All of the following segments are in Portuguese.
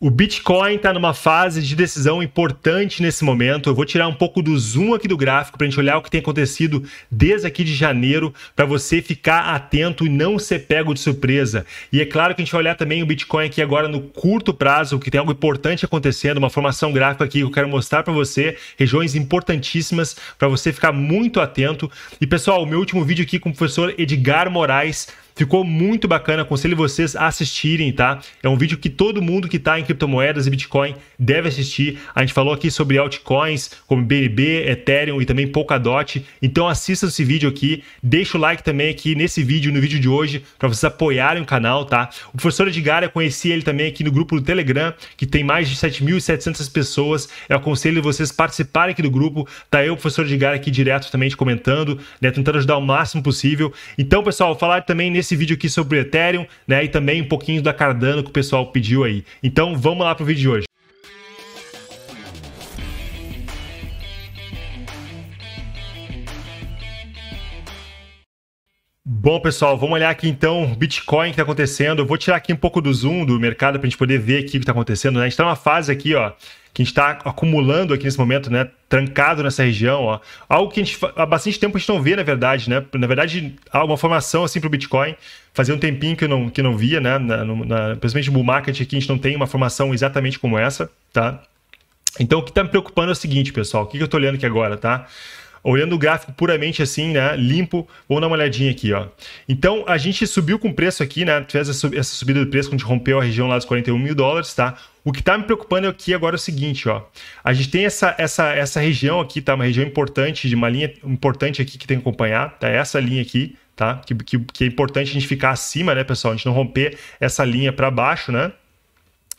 O Bitcoin está numa fase de decisão importante nesse momento. Eu vou tirar um pouco do zoom aqui do gráfico para a gente olhar o que tem acontecido desde aqui de janeiro para você ficar atento e não ser pego de surpresa. E é claro que a gente vai olhar também o Bitcoin aqui agora no curto prazo, que tem algo importante acontecendo, uma formação gráfica aqui que eu quero mostrar para você, regiões importantíssimas para você ficar muito atento. E pessoal, o meu último vídeo aqui com o professor Edgar Moraes Ficou muito bacana, aconselho vocês a assistirem, tá? É um vídeo que todo mundo que está em criptomoedas e Bitcoin deve assistir. A gente falou aqui sobre altcoins, como BNB, Ethereum e também Polkadot. Então assista esse vídeo aqui, deixa o like também aqui nesse vídeo, no vídeo de hoje, para vocês apoiarem o canal, tá? O professor Edgar, eu conheci ele também aqui no grupo do Telegram, que tem mais de 7.700 pessoas. Eu aconselho vocês participarem aqui do grupo, tá? Eu, o professor Edgar, aqui direto também comentando, né? Tentando ajudar o máximo possível. Então, pessoal, falar também nesse esse vídeo aqui sobre Ethereum, né? E também um pouquinho da Cardano que o pessoal pediu aí. Então vamos lá pro vídeo de hoje. Bom, pessoal, vamos olhar aqui então o Bitcoin que está acontecendo. Eu vou tirar aqui um pouco do zoom do mercado para a gente poder ver aqui o que está acontecendo. Né? A gente está numa fase aqui, ó, que a gente está acumulando aqui nesse momento, né? Trancado nessa região, ó. Algo que a gente, há bastante tempo a gente não vê, na verdade, né? Na verdade, há uma formação assim para o Bitcoin. Fazia um tempinho que eu não, que não via, né? Na, na, principalmente no bull market aqui, a gente não tem uma formação exatamente como essa, tá? Então, o que está me preocupando é o seguinte, pessoal. O que, que eu estou olhando aqui agora, tá? Tá? olhando o gráfico puramente assim, né, limpo, vamos dar uma olhadinha aqui, ó. Então, a gente subiu com preço aqui, né, fez essa subida de preço quando a gente rompeu a região lá dos 41 mil dólares, tá? O que está me preocupando aqui agora é o seguinte, ó. A gente tem essa, essa, essa região aqui, tá? Uma região importante, de uma linha importante aqui que tem que acompanhar, tá? Essa linha aqui, tá? Que, que, que é importante a gente ficar acima, né, pessoal? A gente não romper essa linha para baixo, né?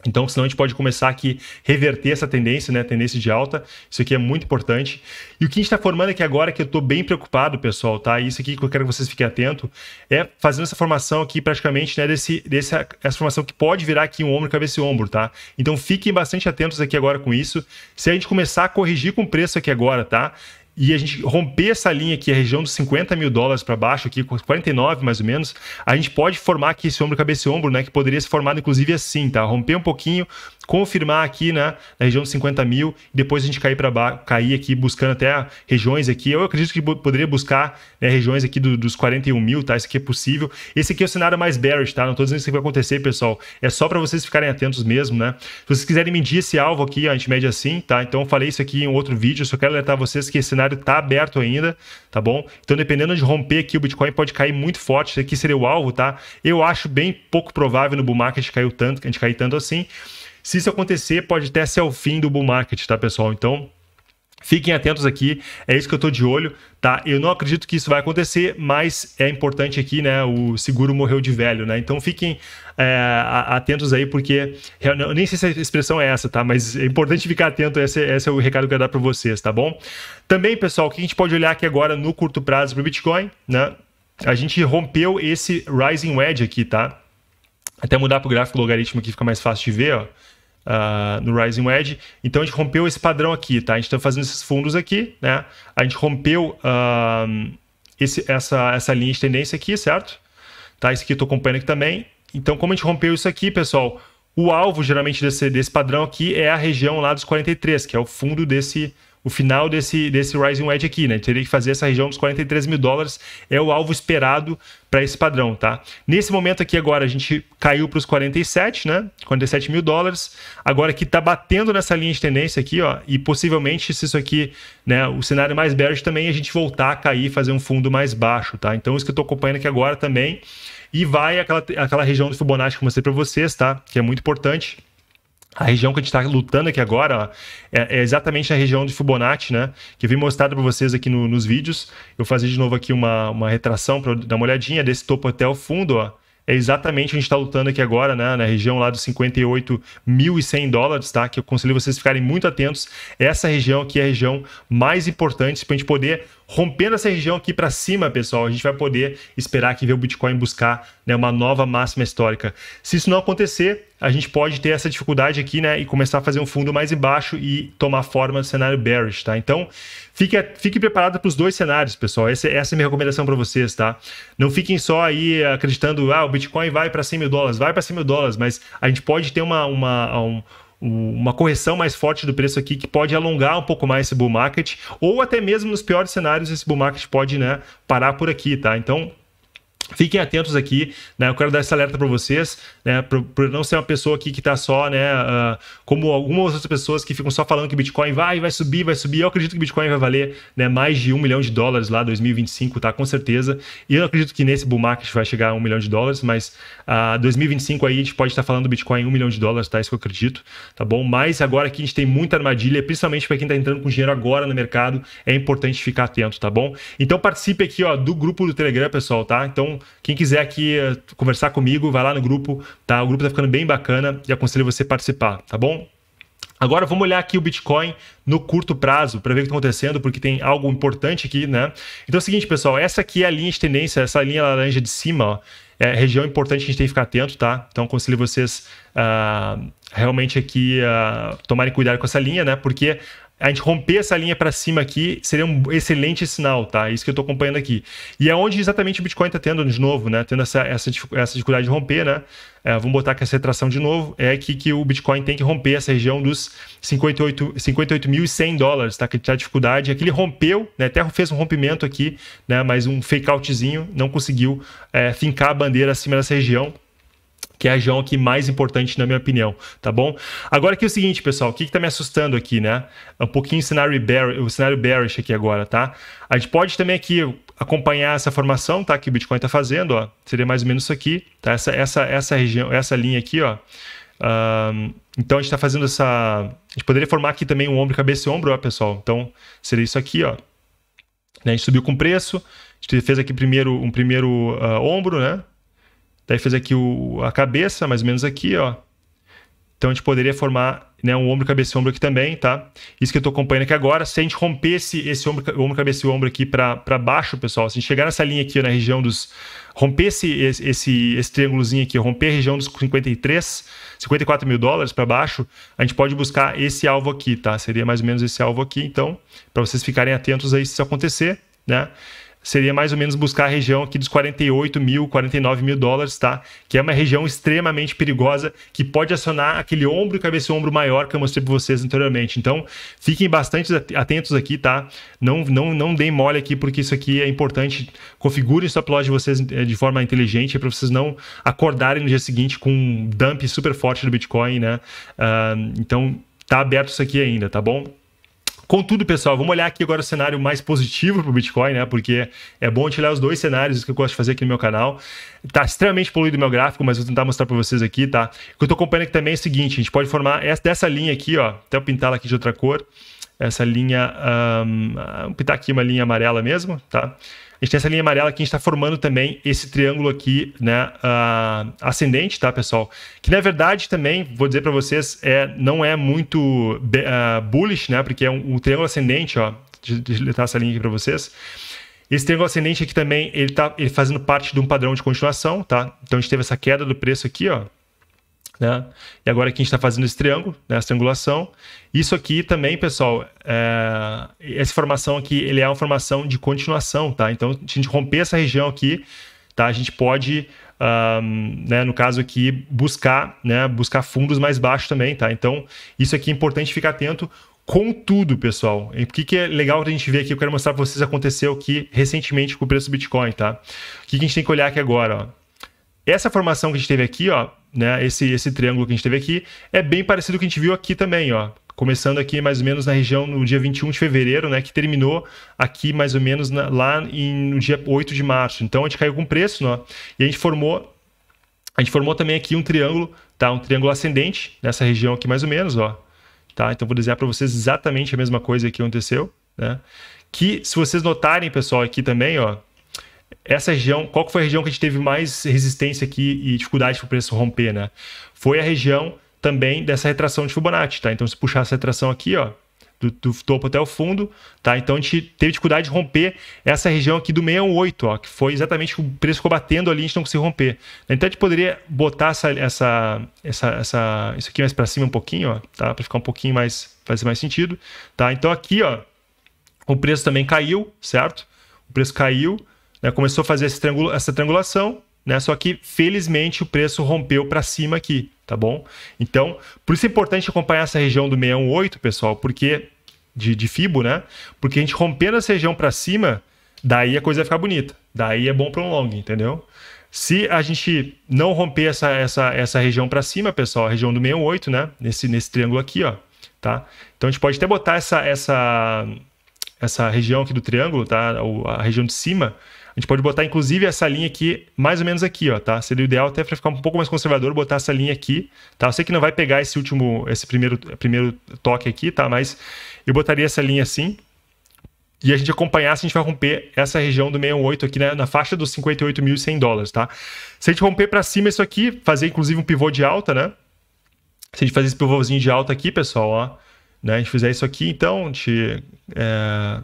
Então, senão a gente pode começar aqui reverter essa tendência, né? Tendência de alta. Isso aqui é muito importante. E o que a gente está formando aqui agora, que eu estou bem preocupado, pessoal, tá? Isso aqui que eu quero que vocês fiquem atentos, é fazendo essa formação aqui praticamente, né? Desse, dessa, essa formação que pode virar aqui um ombro, cabeça e ombro, tá? Então fiquem bastante atentos aqui agora com isso. Se a gente começar a corrigir com preço aqui agora, tá? e a gente romper essa linha aqui, a região dos 50 mil dólares para baixo, aqui, 49 mais ou menos, a gente pode formar aqui esse ombro, cabeça e ombro, né? Que poderia ser formado inclusive assim, tá? Romper um pouquinho, confirmar aqui né, na região dos 50 mil, e depois a gente cair para baixo, cair aqui buscando até regiões aqui. Eu acredito que poderia buscar né, regiões aqui do, dos 41 mil, tá? Isso aqui é possível. Esse aqui é o cenário mais bearish, tá? Não tô dizendo que isso vai acontecer, pessoal. É só para vocês ficarem atentos mesmo, né? Se vocês quiserem medir esse alvo aqui, a gente mede assim, tá? Então eu falei isso aqui em outro vídeo, só quero alertar vocês que esse cenário cenário está aberto ainda, tá bom? Então, dependendo de romper aqui, o Bitcoin pode cair muito forte. Isso aqui seria o alvo, tá? Eu acho bem pouco provável no bull market caiu tanto, a gente cair tanto assim. Se isso acontecer, pode até ser o fim do bull market, tá, pessoal? Então, Fiquem atentos aqui, é isso que eu estou de olho, tá? Eu não acredito que isso vai acontecer, mas é importante aqui, né? O seguro morreu de velho, né? Então fiquem é, atentos aí, porque eu nem sei se a expressão é essa, tá? Mas é importante ficar atento, esse, esse é o recado que eu quero dar para vocês, tá bom? Também, pessoal, o que a gente pode olhar aqui agora no curto prazo para o Bitcoin, né? A gente rompeu esse Rising Wedge aqui, tá? Até mudar para o gráfico logaritmo aqui fica mais fácil de ver, ó Uh, no Rising Wedge. Então a gente rompeu esse padrão aqui, tá? A gente está fazendo esses fundos aqui, né? A gente rompeu uh, esse, essa, essa linha de tendência aqui, certo? Tá? Isso aqui eu tô acompanhando aqui também. Então, como a gente rompeu isso aqui, pessoal, o alvo geralmente desse, desse padrão aqui é a região lá dos 43, que é o fundo desse o final desse, desse Rising Wedge aqui, né? Teria que fazer essa região dos 43 mil dólares, é o alvo esperado para esse padrão, tá? Nesse momento aqui agora a gente caiu para os 47, né? 47 mil dólares. Agora que está batendo nessa linha de tendência aqui, ó, e possivelmente se isso aqui, né, o cenário mais bearish também a gente voltar a cair, fazer um fundo mais baixo, tá? Então isso que eu estou acompanhando aqui agora também e vai aquela, aquela região do Fibonacci que eu mostrei para vocês, tá? Que é muito importante. A região que a gente está lutando aqui agora é, é, exatamente a região de Fibonacci, né? Que eu vi mostrado para vocês aqui no, nos vídeos. Eu fazer de novo aqui uma, uma retração para dar uma olhadinha desse topo até o fundo, ó. É exatamente onde a gente está lutando aqui agora, né? Na região lá dos 58.100 dólares, tá? Que eu aconselho vocês ficarem muito atentos. Essa região aqui é a região mais importante para a gente poder rompendo essa região aqui para cima, pessoal, a gente vai poder esperar que ver o Bitcoin buscar né, uma nova máxima histórica. Se isso não acontecer, a gente pode ter essa dificuldade aqui, né? E começar a fazer um fundo mais embaixo e tomar forma no cenário bearish, tá? Então, fique, fique preparado para os dois cenários, pessoal. Essa, essa é a minha recomendação para vocês, tá? Não fiquem só aí eh, acreditando, ah, o Bitcoin vai para 100 mil dólares, vai para 100 mil dólares, mas a gente pode ter uma, uma, um, uma correção mais forte do preço aqui que pode alongar um pouco mais esse bull market, ou até mesmo nos piores cenários esse bull market pode né, parar por aqui, tá? Então Fiquem atentos aqui, né? Eu quero dar esse alerta para vocês, né? Para não ser uma pessoa aqui que está só, né? Uh, como algumas outras pessoas que ficam só falando que Bitcoin vai, vai subir, vai subir. Eu acredito que Bitcoin vai valer, né? Mais de um milhão de dólares lá 2025, tá? Com certeza. E eu acredito que nesse bull market vai chegar a um milhão de dólares, mas uh, ah, 2025 aí a gente pode estar tá falando Bitcoin em um milhão de dólares, tá? Isso que eu acredito, tá bom? Mas agora que a gente tem muita armadilha, principalmente para quem está entrando com dinheiro agora no mercado, é importante ficar atento, tá bom? Então participe aqui, ó, do grupo do Telegram, pessoal, tá? Então então, quem quiser aqui eh, conversar comigo, vai lá no grupo, tá? O grupo tá ficando bem bacana e aconselho você participar, tá bom? Agora vamos olhar aqui o Bitcoin no curto prazo para ver o que está acontecendo, porque tem algo importante aqui, né? Então é o seguinte, pessoal, essa aqui é a linha de tendência, essa linha laranja de cima, ó, é região importante que a gente tem que ficar atento, tá? Então aconselho vocês uh, realmente aqui uh, tomarem cuidado com essa linha, né? Porque a gente romper essa linha para cima aqui seria um excelente sinal, tá? É isso que eu estou acompanhando aqui. E é onde exatamente o Bitcoin está tendo de novo, né? Tendo essa, essa, essa dificuldade de romper, né? É, vamos botar aqui essa retração de novo. É aqui que o Bitcoin tem que romper essa região dos 58.100 58, dólares, tá? Que tá dificuldade. Aqui ele rompeu, né? Até fez um rompimento aqui, né? Mas um fake outzinho, não conseguiu é, fincar a bandeira acima dessa região que é a região aqui mais importante, na minha opinião, tá bom? Agora aqui é o seguinte, pessoal, o que, que tá me assustando aqui, né? É um pouquinho o cenário, bear, o cenário bearish aqui agora, tá? A gente pode também aqui acompanhar essa formação, tá? Que o Bitcoin tá fazendo, ó. Seria mais ou menos isso aqui, tá? Essa, essa, essa região, essa linha aqui, ó. Um, então a gente tá fazendo essa... A gente poderia formar aqui também um ombro, cabeça e ombro, ó, pessoal. Então seria isso aqui, ó. Né? A gente subiu com preço, a gente fez aqui primeiro um primeiro uh, ombro, né? Daí fez aqui o, a cabeça, mais ou menos aqui, ó. Então a gente poderia formar né, um ombro, cabeça e ombro aqui também, tá? Isso que eu estou acompanhando aqui agora. Se a gente romper esse, esse ombro, ombro, cabeça e ombro aqui para baixo, pessoal, se a gente chegar nessa linha aqui ó, na região dos. romper esse, esse, esse, esse triângulozinho aqui, romper a região dos 53, 54 mil dólares para baixo, a gente pode buscar esse alvo aqui, tá? Seria mais ou menos esse alvo aqui, então, para vocês ficarem atentos aí se isso acontecer, né? seria mais ou menos buscar a região aqui dos 48 mil, 49 mil dólares, tá? Que é uma região extremamente perigosa que pode acionar aquele ombro e cabeça ombro maior que eu mostrei para vocês anteriormente. Então, fiquem bastante atentos aqui, tá? Não, não, não deem mole aqui, porque isso aqui é importante. Configurem o stop loss de vocês é, de forma inteligente para vocês não acordarem no dia seguinte com um dump super forte do Bitcoin, né? Uh, então, tá aberto isso aqui ainda, tá bom? Contudo, pessoal, vamos olhar aqui agora o cenário mais positivo para o Bitcoin, né? Porque é bom te olhar os dois cenários, que eu gosto de fazer aqui no meu canal. Tá extremamente poluído o meu gráfico, mas vou tentar mostrar para vocês aqui, tá? O que eu estou acompanhando aqui também é o seguinte: a gente pode formar essa, dessa linha aqui, ó, até eu pintar ela aqui de outra cor, essa linha, um, pintar aqui uma linha amarela mesmo, tá? A gente tem essa linha amarela que a gente está formando também esse triângulo aqui, né, uh, ascendente, tá, pessoal? Que na verdade também, vou dizer para vocês, é, não é muito uh, bullish, né, porque é um, um triângulo ascendente, ó, deixa eu deletar essa linha aqui para vocês. Esse triângulo ascendente aqui também, ele tá ele fazendo parte de um padrão de continuação, tá? Então a gente teve essa queda do preço aqui, ó, né? E agora aqui a gente está fazendo esse triângulo, né? essa triangulação. Isso aqui também, pessoal, é... essa formação aqui ele é uma formação de continuação, tá? Então, se a gente romper essa região aqui, tá? a gente pode, um, né? no caso aqui, buscar, né? buscar fundos mais baixos também. Tá? Então, isso aqui é importante ficar atento. Contudo, pessoal, o que, que é legal a gente ver aqui, eu quero mostrar para vocês aconteceu aqui recentemente com o preço do Bitcoin, tá? O que, que a gente tem que olhar aqui agora, ó? Essa formação que a gente teve aqui, ó, né, esse, esse triângulo que a gente teve aqui, é bem parecido com o que a gente viu aqui também, ó. Começando aqui mais ou menos na região no dia 21 de fevereiro, né? Que terminou aqui mais ou menos na, lá em, no dia 8 de março. Então a gente caiu com preço, ó. Né, e a gente formou. A gente formou também aqui um triângulo, tá? Um triângulo ascendente, nessa região aqui mais ou menos, ó. Tá? Então vou desenhar para vocês exatamente a mesma coisa que aconteceu, né? Que se vocês notarem, pessoal, aqui também, ó, essa região, qual que foi a região que a gente teve mais resistência aqui e dificuldade para o preço romper, né? Foi a região também dessa retração de Fibonacci, tá? Então, se puxar essa retração aqui, ó, do, do, topo até o fundo, tá? Então a gente teve dificuldade de romper essa região aqui do 618, ó, que foi exatamente o preço ficou batendo ali, a gente não conseguiu romper. Então a gente poderia botar essa, essa, essa, essa isso aqui mais para cima um pouquinho, ó, tá? Para ficar um pouquinho mais, fazer mais sentido, tá? Então aqui, ó, o preço também caiu, certo? O preço caiu, né, começou a fazer triangula essa triangulação, né, só que felizmente o preço rompeu para cima aqui, tá bom? Então, por isso é importante acompanhar essa região do 618, pessoal, porque de, de fibo, né? Porque a gente rompendo essa região para cima, daí a coisa vai ficar bonita, daí é bom para um long, entendeu? Se a gente não romper essa, essa, essa região para cima, pessoal, a região do 618, né? Nesse, nesse triângulo aqui, ó, tá? Então a gente pode até botar essa, essa, essa região aqui do triângulo, tá? A região de cima, a gente pode botar, inclusive, essa linha aqui, mais ou menos aqui, ó, tá? Seria o ideal até para ficar um pouco mais conservador, botar essa linha aqui, tá? Eu sei que não vai pegar esse último, esse primeiro, primeiro toque aqui, tá? Mas eu botaria essa linha assim, e a gente acompanhar se a gente vai romper essa região do 68 aqui né, na faixa dos 58.100 dólares, tá? Se a gente romper para cima isso aqui, fazer inclusive um pivô de alta, né? Se a gente fazer esse pivôzinho de alta aqui, pessoal, ó, né? A gente fizer isso aqui, então, a gente é,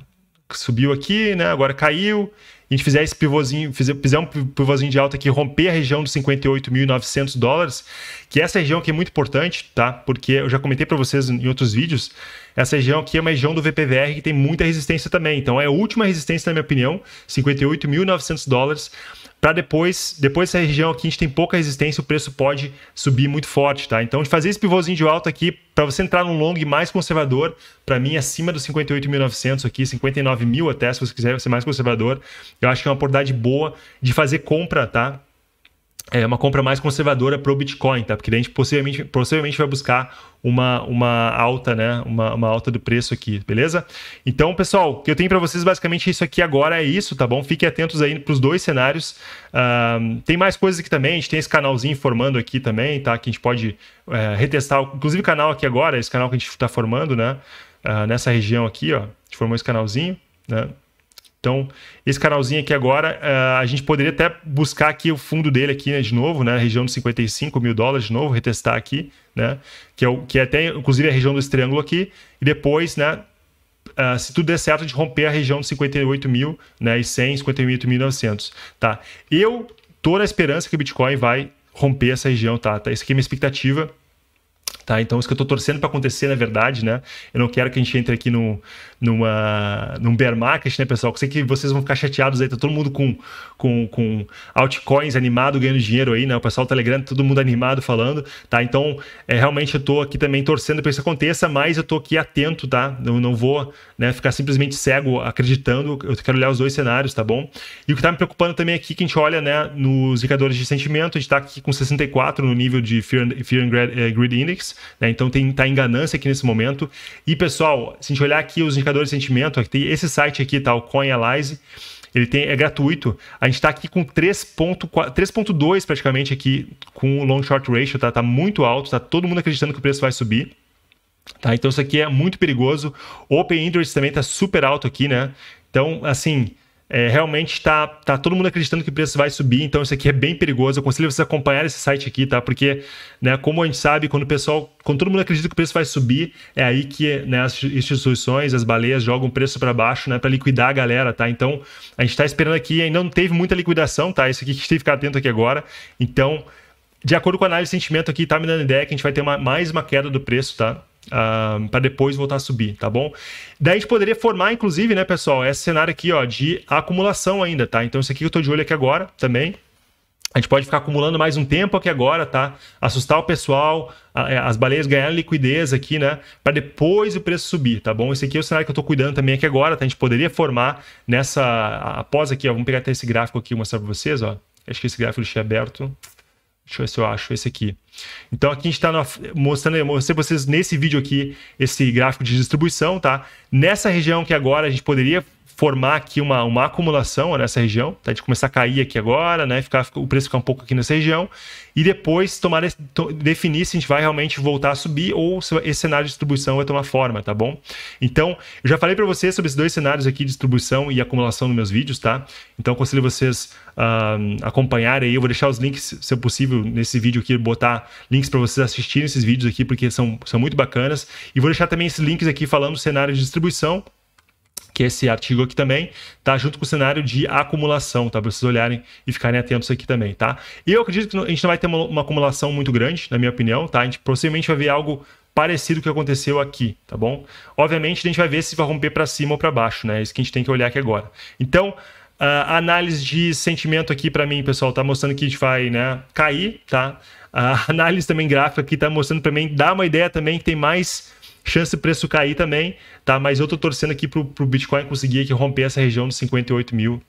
subiu aqui, né? Agora caiu, a gente fizer esse pivôzinho, fizer, fizer um pivôzinho de alta que romper a região dos 58.900 dólares, que essa região aqui é muito importante, tá? Porque eu já comentei para vocês em outros vídeos, essa região aqui é uma região do VPVR que tem muita resistência também. Então é a última resistência, na minha opinião, 58.900 dólares para depois, depois dessa região aqui, a gente tem pouca resistência, o preço pode subir muito forte, tá? Então, de fazer esse pivôzinho de alta aqui, para você entrar num long mais conservador, para mim, acima dos 58.900 aqui, 59 mil até, se você quiser ser mais conservador, eu acho que é uma oportunidade boa de fazer compra, tá? é uma compra mais conservadora para o Bitcoin, tá? Porque a gente possivelmente, possivelmente vai buscar uma, uma alta, né? Uma, uma alta do preço aqui, beleza? Então, pessoal, o que eu tenho para vocês basicamente é isso aqui agora é isso, tá bom? Fiquem atentos aí para os dois cenários. Uh, tem mais coisas aqui também, a gente tem esse canalzinho formando aqui também, tá? Que a gente pode é, retestar, inclusive o canal aqui agora, esse canal que a gente está formando, né? Uh, nessa região aqui, ó, a gente formou esse canalzinho, né? Então, esse canalzinho aqui agora, eh, a gente poderia até buscar aqui o fundo dele aqui né, de novo, né? Região dos 55 mil dólares de novo, retestar aqui, né? Que é, o, que é até, inclusive, a região desse triângulo aqui. E depois, né? Uh, se tudo der certo, de romper a região de 58 mil né, e 100, 58.900, tá? Eu tô na esperança que o Bitcoin vai romper essa região, tá? tá? Essa aqui é minha expectativa. Tá? Então, isso que eu estou torcendo para acontecer, na verdade, né? Eu não quero que a gente entre aqui num, numa, num bear market, né, pessoal? Eu sei que vocês vão ficar chateados aí, tá todo mundo com, com, com altcoins animado, ganhando dinheiro aí, né? O pessoal do Telegram, todo mundo animado falando, tá? Então, é, realmente eu estou aqui também torcendo para isso aconteça, mas eu estou aqui atento, tá? Eu não vou né, ficar simplesmente cego acreditando, eu quero olhar os dois cenários, tá bom? E o que está me preocupando também aqui, que a gente olha, né, nos indicadores de sentimento, a gente está aqui com 64 no nível de Fear and, Fear and eh, Greed Index, né? Então tem está em ganância aqui nesse momento. E pessoal, se a gente olhar aqui os indicadores de sentimento, tem esse site aqui, tá, o CoinAlyze, ele tem, é gratuito. A gente está aqui com 3.2 praticamente aqui com o long short ratio, tá? Tá muito alto, tá todo mundo acreditando que o preço vai subir. Tá? Então isso aqui é muito perigoso. Open Interest também está super alto aqui, né? Então, assim, é, realmente está tá todo mundo acreditando que o preço vai subir, então isso aqui é bem perigoso. Eu aconselho vocês a acompanhar esse site aqui, tá? Porque, né, como a gente sabe, quando o pessoal, quando todo mundo acredita que o preço vai subir, é aí que né, as instituições, as baleias jogam o preço para baixo, né, para liquidar a galera, tá? Então, a gente está esperando aqui, ainda não teve muita liquidação, tá? Isso aqui que a gente tem que ficar atento aqui agora. Então, de acordo com a análise de sentimento aqui, tá me dando ideia que a gente vai ter uma, mais uma queda do preço, tá? Uh, para depois voltar a subir, tá bom? Daí a gente poderia formar, inclusive, né, pessoal, esse cenário aqui, ó, de acumulação ainda, tá? Então isso aqui que eu tô de olho aqui agora também. A gente pode ficar acumulando mais um tempo aqui agora, tá? Assustar o pessoal, é, as baleias ganharem liquidez aqui, né? Para depois o preço subir, tá bom? Esse aqui é o cenário que eu tô cuidando também aqui agora, tá? A gente poderia formar nessa. Após aqui, ó, vamos pegar até esse gráfico aqui e mostrar para vocês, ó. Acho que esse gráfico eu deixei aberto. Deixa eu ver se eu acho esse aqui. Então aqui a gente está mostrando, eu mostrei para vocês nesse vídeo aqui esse gráfico de distribuição, tá? Nessa região que agora a gente poderia formar aqui uma, uma acumulação nessa região, tá? De começar a cair aqui agora, né? Ficar, o preço ficar um pouco aqui nessa região e depois tomar to, definir se a gente vai realmente voltar a subir ou se esse cenário de distribuição vai tomar forma, tá bom? Então, eu já falei para vocês sobre esses dois cenários aqui, distribuição e acumulação nos meus vídeos, tá? Então, aconselho vocês uh, acompanharem aí, eu vou deixar os links, se é possível, nesse vídeo aqui, botar links para vocês assistirem esses vídeos aqui, porque são, são muito bacanas. E vou deixar também esses links aqui falando do cenário de distribuição, que é esse artigo aqui também, tá? Junto com o cenário de acumulação, tá? Para vocês olharem e ficarem atentos aqui também, tá? E eu acredito que a gente não vai ter uma, uma acumulação muito grande, na minha opinião, tá? A gente possivelmente vai ver algo parecido com o que aconteceu aqui, tá bom? Obviamente a gente vai ver se vai romper para cima ou para baixo, né? É isso que a gente tem que olhar aqui agora. Então, a ah, análise de sentimento aqui para mim, pessoal, tá mostrando que a gente vai, né, cair, tá? A análise também gráfica aqui está mostrando para mim, dá uma ideia também que tem mais chance de preço cair também, tá? Mas eu tô torcendo aqui pro, pro Bitcoin conseguir aqui romper essa região dos 58 mil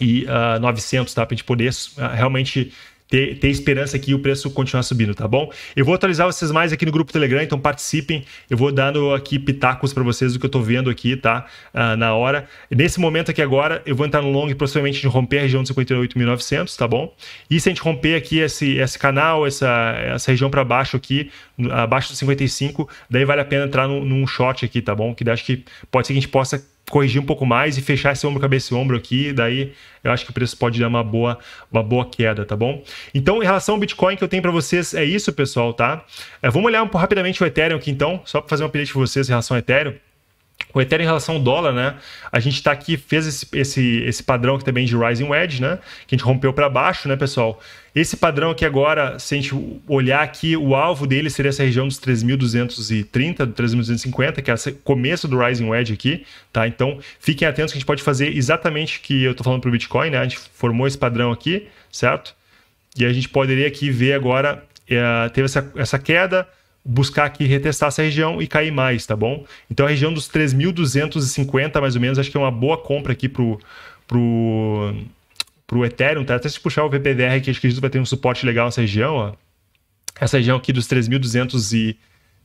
e uh, ah, 900, tá? Pra gente poder uh, realmente ter, ter esperança que o preço continuar subindo, tá bom? Eu vou atualizar vocês mais aqui no grupo Telegram, então participem. Eu vou dando aqui pitacos para vocês do que eu estou vendo aqui, tá? Ah, na hora. Nesse momento aqui agora, eu vou entrar no long possivelmente de romper a região de 58.900, tá bom? E se a gente romper aqui esse, esse canal, essa, essa região para baixo aqui, abaixo dos 55, daí vale a pena entrar num, num short aqui, tá bom? Que daí acho que pode ser que a gente possa corrigir um pouco mais e fechar esse ombro, cabeça e ombro aqui, daí eu acho que o preço pode dar uma boa, uma boa queda, tá bom? Então, em relação ao Bitcoin que eu tenho para vocês, é isso, pessoal, tá? É, vamos olhar um, rapidamente o Ethereum aqui então, só para fazer um update para vocês em relação ao Ethereum com o Ethereum em relação ao dólar, né? A gente está aqui, fez esse, esse, esse padrão que também de Rising Wedge, né? Que a gente rompeu para baixo, né, pessoal? Esse padrão aqui agora, se a gente olhar aqui, o alvo dele seria essa região dos 3.230, 3.250, que é o começo do Rising Wedge aqui, tá? Então, fiquem atentos que a gente pode fazer exatamente o que eu estou falando para o Bitcoin, né? A gente formou esse padrão aqui, certo? E a gente poderia aqui ver agora, é, teve essa, essa queda, buscar aqui retestar essa região e cair mais, tá bom? Então a região dos 3.250 mais ou menos, acho que é uma boa compra aqui pro pro pro Ethereum, tá? Até se puxar o VPVR que a que vai ter um suporte legal nessa região, ó. Essa região aqui dos 3.250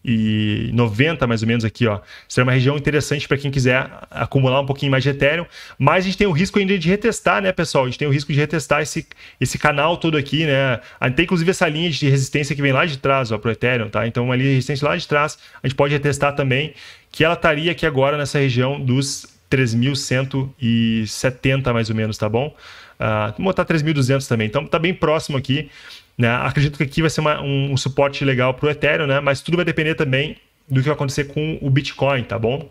e 90 mais ou menos aqui, ó. Será uma região interessante para quem quiser acumular um pouquinho mais de Ethereum, mas a gente tem o risco ainda de retestar, né, pessoal? A gente tem o risco de retestar esse, esse canal todo aqui, né? Ah, tem inclusive essa linha de resistência que vem lá de trás, ó, pro Ethereum, tá? Então uma linha de resistência lá de trás, a gente pode retestar também, que ela estaria aqui agora nessa região dos 3.170 mais ou menos, tá bom? Uh, vou botar 3.200 também, então tá bem próximo aqui. Né? Acredito que aqui vai ser uma, um, um, suporte legal para o Ethereum, né? mas tudo vai depender também do que vai acontecer com o Bitcoin, tá bom?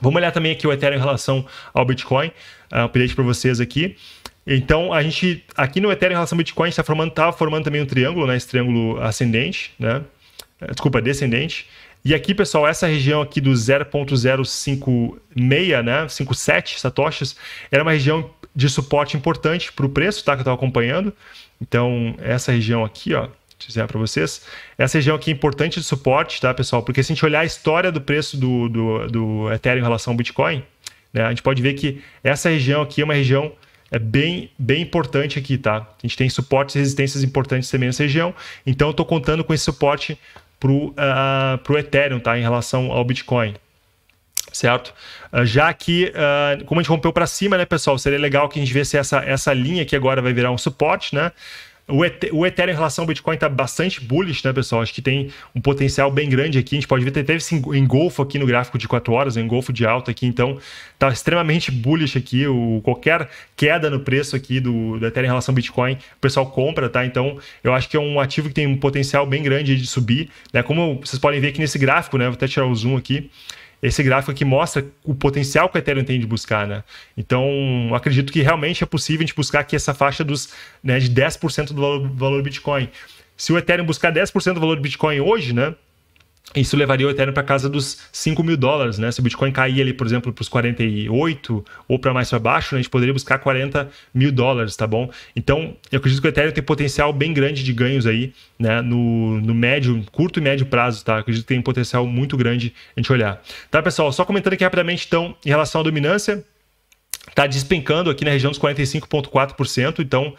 Vamos olhar também aqui o Ethereum em relação ao Bitcoin, uh, update para vocês aqui. Então, a gente, aqui no Ethereum em relação ao Bitcoin, está formando, tá formando também um triângulo, né? esse triângulo ascendente, né? Ah, desculpa, descendente. E aqui, pessoal, essa região aqui do 0.056, né, 57 satoshis, era uma região de suporte importante para o preço, tá, que eu estava acompanhando. Então, essa região aqui, ó, dizer para vocês. Essa região aqui é importante de suporte, tá, pessoal? Porque se a gente olhar a história do preço do, do, do Ethereum em relação ao Bitcoin, né, a gente pode ver que essa região aqui é uma região é bem, bem importante aqui, tá? A gente tem suportes e resistências importantes também nessa região. Então, eu estou contando com esse suporte para o uh, ah, Ethereum, tá? Em relação ao Bitcoin certo? Ah, já que, ah, como a gente rompeu para cima, né, pessoal, seria legal que a gente visse essa, essa linha que agora vai virar um suporte, né? O, et o Ethereum em relação ao Bitcoin está bastante bullish, né, pessoal? Acho que tem um potencial bem grande aqui. A gente pode ver, teve esse engolfo aqui no gráfico de 4 horas, um engolfo de alta aqui. Então, está extremamente bullish aqui. O, qualquer queda no preço aqui do, do Ethereum em relação ao Bitcoin, o pessoal compra, tá? Então, eu acho que é um ativo que tem um potencial bem grande de subir. Né? Como vocês podem ver aqui nesse gráfico, né? Vou até tirar o zoom aqui esse gráfico aqui mostra o potencial que o Ethereum tem de buscar, né? Então, acredito que realmente é possível a gente buscar aqui essa faixa dos, né, de 10% do valor, valor do Bitcoin. Se o Ethereum buscar 10% do valor do Bitcoin hoje, né? isso levaria o Ethereum para casa dos 5 mil dólares, né? Se o Bitcoin cair ali, por exemplo, para os 48 ou para mais para baixo, né? a gente poderia buscar 40 mil dólares, tá bom? Então, eu acredito que o Ethereum tem potencial bem grande de ganhos aí, né? No, no médio, curto e médio prazo, tá? Eu acredito que tem um potencial muito grande a gente olhar. Tá, pessoal? Só comentando aqui rapidamente, então, em relação à dominância tá despencando aqui na região dos 45,4%. Então,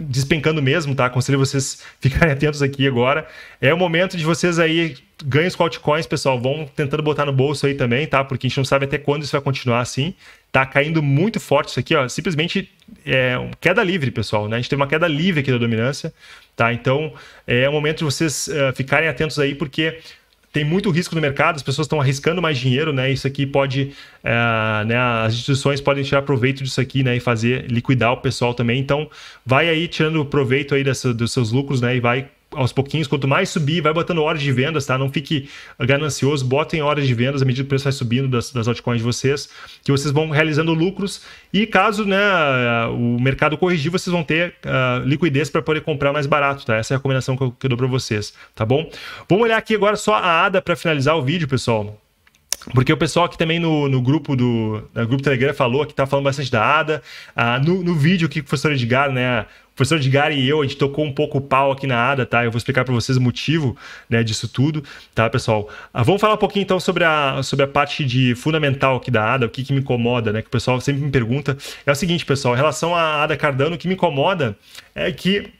despencando mesmo, tá? Aconselho vocês ficarem atentos aqui agora. É o momento de vocês aí ganham os altcoins, pessoal, vão tentando botar no bolso aí também, tá? Porque a gente não sabe até quando isso vai continuar assim. Tá caindo muito forte isso aqui, ó. Simplesmente é queda livre, pessoal, né? A gente tem uma queda livre aqui da dominância, tá? Então, é o momento de vocês uh, ficarem atentos aí porque tem muito risco no mercado, as pessoas estão arriscando mais dinheiro, né? Isso aqui pode, é, né? As instituições podem tirar proveito disso aqui, né? E fazer liquidar o pessoal também. Então, vai aí tirando proveito aí dessa, dos seus lucros, né? E vai aos pouquinhos, quanto mais subir, vai botando horas de vendas, tá? Não fique ganancioso, botem horas de vendas à medida que o preço vai subindo das, das altcoins de vocês, que vocês vão realizando lucros e caso né, o mercado corrigir, vocês vão ter uh, liquidez para poder comprar mais barato, tá? Essa é a recomendação que eu, que eu dou para vocês, tá bom? Vamos olhar aqui agora só a ADA para finalizar o vídeo, pessoal. Porque o pessoal aqui também no, no grupo do no grupo Telegram falou que tá falando bastante da Ada. Ah, no, no vídeo que o professor Edgar, né? O professor Edgar e eu, a gente tocou um pouco o pau aqui na Ada, tá? Eu vou explicar para vocês o motivo né, disso tudo, tá, pessoal? Ah, vamos falar um pouquinho então sobre a, sobre a parte de fundamental aqui da Ada, o que, que me incomoda, né? Que o pessoal sempre me pergunta. É o seguinte, pessoal, em relação à Ada Cardano, o que me incomoda é que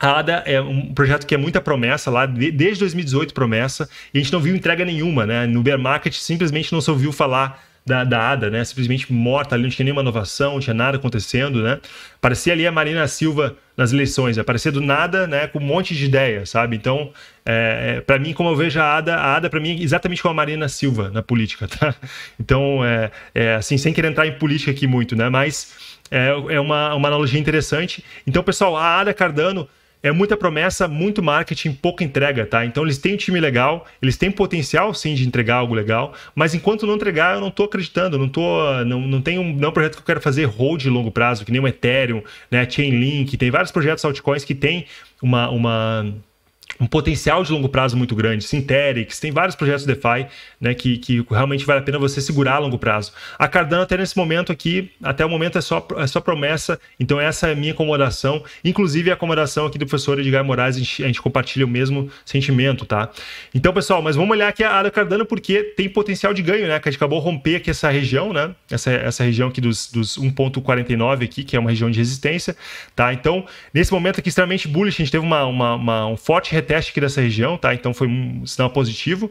a ADA é um projeto que é muita promessa lá, desde 2018 promessa, e a gente não viu entrega nenhuma, né? No bear market simplesmente não se ouviu falar da, da ADA, né? Simplesmente morta ali, não tinha nenhuma inovação, não tinha nada acontecendo, né? Parecia ali a Marina Silva nas eleições, aparecia é do nada, né? Com um monte de ideia, sabe? Então, é, é para mim, como eu vejo a ADA, a ADA para mim é exatamente como a Marina Silva na política, tá? Então, é, é assim, sem querer entrar em política aqui muito, né? Mas é, é uma, uma analogia interessante. Então, pessoal, a Ada Cardano é muita promessa, muito marketing, pouca entrega, tá? Então eles têm um time legal, eles têm potencial sim de entregar algo legal, mas enquanto não entregar, eu não tô acreditando, não tô. Não, não tem um, não é um projeto que eu quero fazer hold de longo prazo, que nem o Ethereum, né? Chainlink, tem vários projetos altcoins que tem uma. uma um potencial de longo prazo muito grande. Synthetics, tem vários projetos DeFi né, que, que realmente vale a pena você segurar a longo prazo. A Cardano até nesse momento aqui, até o momento é só, é só promessa, então essa é a minha acomodação. Inclusive a acomodação aqui do professor Edgar Moraes, a gente, a gente compartilha o mesmo sentimento, tá? Então, pessoal, mas vamos olhar aqui a área Cardano porque tem potencial de ganho, né? Que a gente acabou romper aqui essa região, né? Essa, essa região aqui dos, dos 1.49 aqui, que é uma região de resistência, tá? Então, nesse momento aqui extremamente bullish, a gente teve uma, uma, uma um forte retorno teste aqui dessa região, tá? Então foi um sinal positivo.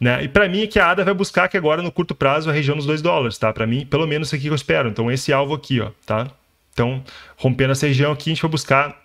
Né? E para mim é que a ADA vai buscar que agora no curto prazo a região dos 2 dólares, tá? Para mim, pelo menos isso aqui que eu espero. Então esse alvo aqui, ó, tá? Então, rompendo essa região aqui, a gente vai buscar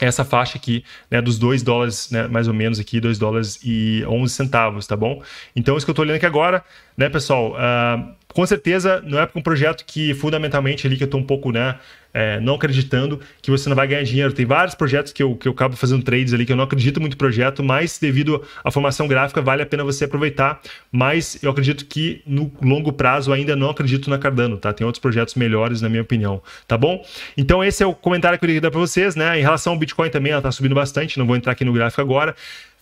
essa faixa aqui, né, dos 2 dólares, né, mais ou menos aqui, 2 dólares e 11 centavos, tá bom? Então, isso que eu tô olhando aqui agora, né, pessoal, uh, com certeza não é um projeto que fundamentalmente ali que eu estou um pouco, né, é, não acreditando que você não vai ganhar dinheiro. Tem vários projetos que eu, que eu acabo fazendo trades ali que eu não acredito muito no projeto, mas devido à formação gráfica vale a pena você aproveitar. Mas eu acredito que no longo prazo ainda não acredito na Cardano, tá? Tem outros projetos melhores na minha opinião, tá bom? Então esse é o comentário que eu queria dar para vocês, né? Em relação ao Bitcoin também, ela tá subindo bastante, não vou entrar aqui no gráfico agora.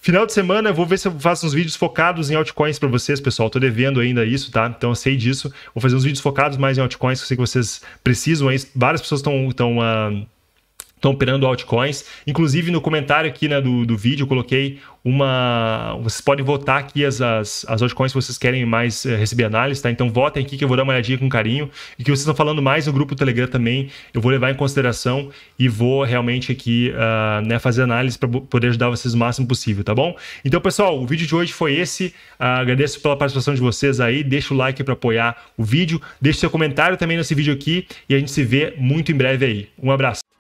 Final de semana, eu vou ver se eu faço uns vídeos focados em altcoins para vocês, pessoal. Tô devendo ainda isso, tá? Então eu sei disso. Vou fazer uns vídeos focados mais em altcoins, que eu sei que vocês precisam. Várias pessoas estão estão operando altcoins. Inclusive, no comentário aqui né, do, do vídeo, eu coloquei uma. Vocês podem votar aqui as, as, as altcoins que vocês querem mais é, receber análise, tá? Então votem aqui que eu vou dar uma olhadinha com carinho. E que vocês estão falando mais no grupo do Telegram também, eu vou levar em consideração e vou realmente aqui uh, né, fazer análise para poder ajudar vocês o máximo possível, tá bom? Então, pessoal, o vídeo de hoje foi esse. Uh, agradeço pela participação de vocês aí. Deixa o like para apoiar o vídeo. Deixe seu comentário também nesse vídeo aqui e a gente se vê muito em breve aí. Um abraço.